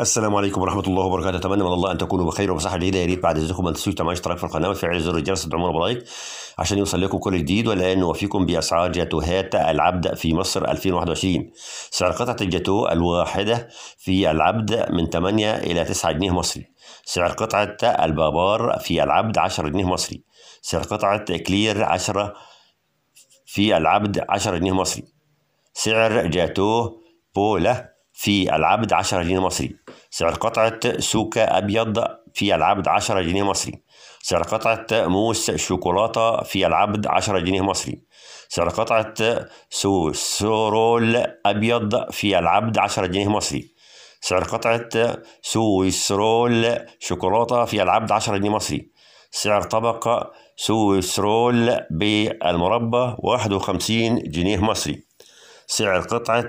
السلام عليكم ورحمه الله وبركاته اتمنى من الله ان تكونوا بخير وبصحه جيده يا ريت بعد اذنكم ما تنسوش تعملوا اشتراك في القناه وتفعيل زر الجرس وتدعمونا بلايك عشان يوصل لكم كل جديد ولا نوفيكم باسعار جاتوهات العبد في مصر 2021 سعر قطعه الجاتو الواحده في العبد من 8 الى 9 جنيه مصري سعر قطعه البابار في العبد 10 جنيه مصري سعر قطعه كلير 10 في العبد 10 جنيه مصري سعر جاتو بولا في العبد 10 جنيه مصري سعر قطعة سوكا أبيض في العبد 10 جنيه مصري سعر قطعة موس شوكولاتة في العبد 10 جنيه مصري سعر قطعة سو سورول أبيض في العبد 10 جنيه مصري سعر قطعة سويسرول شوكولاتة في العبد 10 جنيه مصري سعر طبق سويسرول بالمربى 51 جنيه مصري سعر قطعة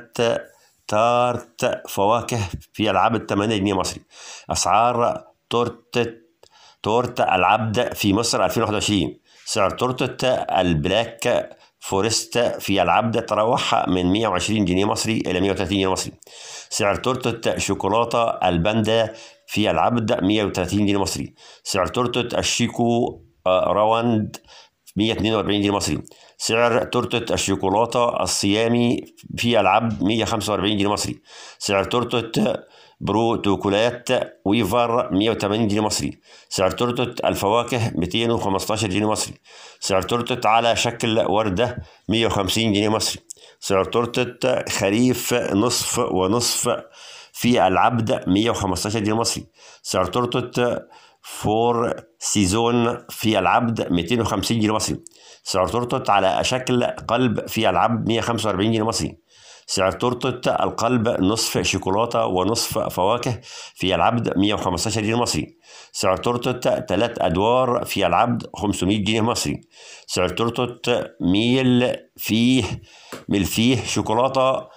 تارت فواكه في العاب 8 جنيه مصري اسعار تورتة تورتة العبد في مصر 2021 سعر تورتة البلاك فورست في العبد تراوح من 120 جنيه مصري إلى 130 جنيه مصري سعر تورتة شوكولاتة الباندا في العبد 130 جنيه مصري سعر تورتة الشيكو آه، راوند 142 جنيه مصري سعر تورتة الشوكولاتة الصيامي في العبد 145 جنيه مصري سعر تورتة بروتوكولات ويفر 180 جنيه مصري سعر تورتة الفواكه 215 جنيه مصري سعر تورتة على شكل وردة 150 جنيه مصري سعر تورتة خريف نصف ونصف في العبد 115 جنيه مصري سعر تورتة فور سيزون في العبد 250 جنيه مصري سعر تورتة على شكل قلب في العبد 145 جنيه مصري سعر تورتة القلب نصف شوكولاتة ونصف فواكه في العبد 115 جنيه مصري سعر تورتة ثلاث أدوار في العبد 500 جنيه مصري سعر تورتة ميل فيه ميل فيه شوكولاتة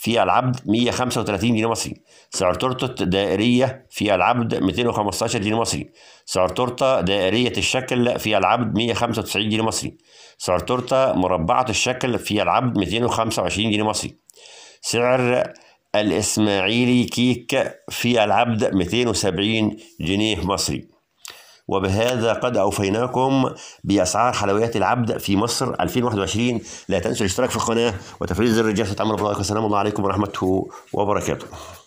في العبد 135 جنيه مصري سعر تورتة دائرية في العبد 215 جنيه مصري سعر تورتة دائرية الشكل في العبد 195 جنيه مصري سعر تورتة مربعة الشكل في العبد 225 جنيه مصري سعر الإسماعيلي كيك في العبد 270 جنيه مصري وبهذا قد أوفيناكم بأسعار حلويات العبد في مصر 2021 لا تنسوا الاشتراك في القناة وتفعيل زر الجرس لتعملوا بالله والسلام الله عليكم ورحمته وبركاته